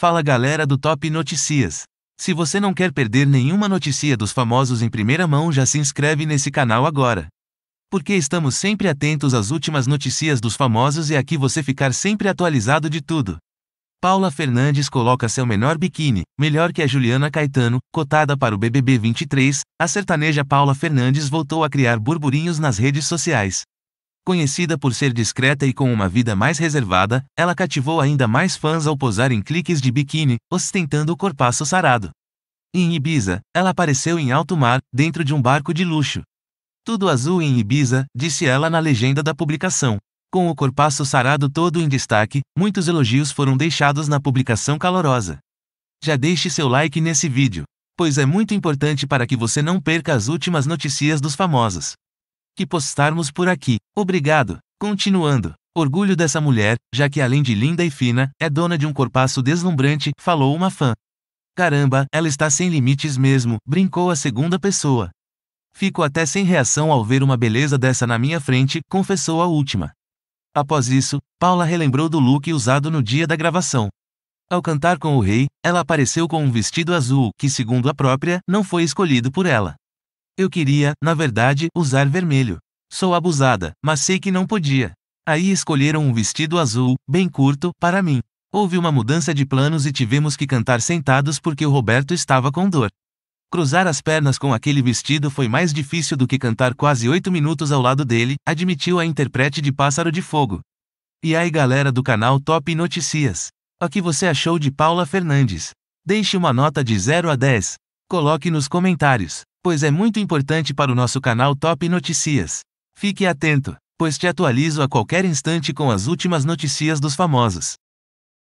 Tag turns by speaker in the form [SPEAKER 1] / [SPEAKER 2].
[SPEAKER 1] Fala galera do Top Notícias. Se você não quer perder nenhuma notícia dos famosos em primeira mão, já se inscreve nesse canal agora. Porque estamos sempre atentos às últimas notícias dos famosos e aqui você ficar sempre atualizado de tudo. Paula Fernandes coloca seu menor biquíni, melhor que a Juliana Caetano, cotada para o BBB 23. A sertaneja Paula Fernandes voltou a criar burburinhos nas redes sociais. Conhecida por ser discreta e com uma vida mais reservada, ela cativou ainda mais fãs ao posar em cliques de biquíni, ostentando o corpaço sarado. Em Ibiza, ela apareceu em alto mar, dentro de um barco de luxo. Tudo azul em Ibiza, disse ela na legenda da publicação. Com o corpaço sarado todo em destaque, muitos elogios foram deixados na publicação calorosa. Já deixe seu like nesse vídeo, pois é muito importante para que você não perca as últimas notícias dos famosos que postarmos por aqui. Obrigado. Continuando. Orgulho dessa mulher, já que além de linda e fina, é dona de um corpaço deslumbrante, falou uma fã. Caramba, ela está sem limites mesmo, brincou a segunda pessoa. Fico até sem reação ao ver uma beleza dessa na minha frente, confessou a última. Após isso, Paula relembrou do look usado no dia da gravação. Ao cantar com o rei, ela apareceu com um vestido azul, que, segundo a própria, não foi escolhido por ela. Eu queria, na verdade, usar vermelho. Sou abusada, mas sei que não podia. Aí escolheram um vestido azul, bem curto, para mim. Houve uma mudança de planos e tivemos que cantar sentados porque o Roberto estava com dor. Cruzar as pernas com aquele vestido foi mais difícil do que cantar quase oito minutos ao lado dele, admitiu a intérprete de Pássaro de Fogo. E aí galera do canal Top Notícias. O que você achou de Paula Fernandes? Deixe uma nota de 0 a 10. Coloque nos comentários, pois é muito importante para o nosso canal Top Notícias. Fique atento, pois te atualizo a qualquer instante com as últimas notícias dos famosos.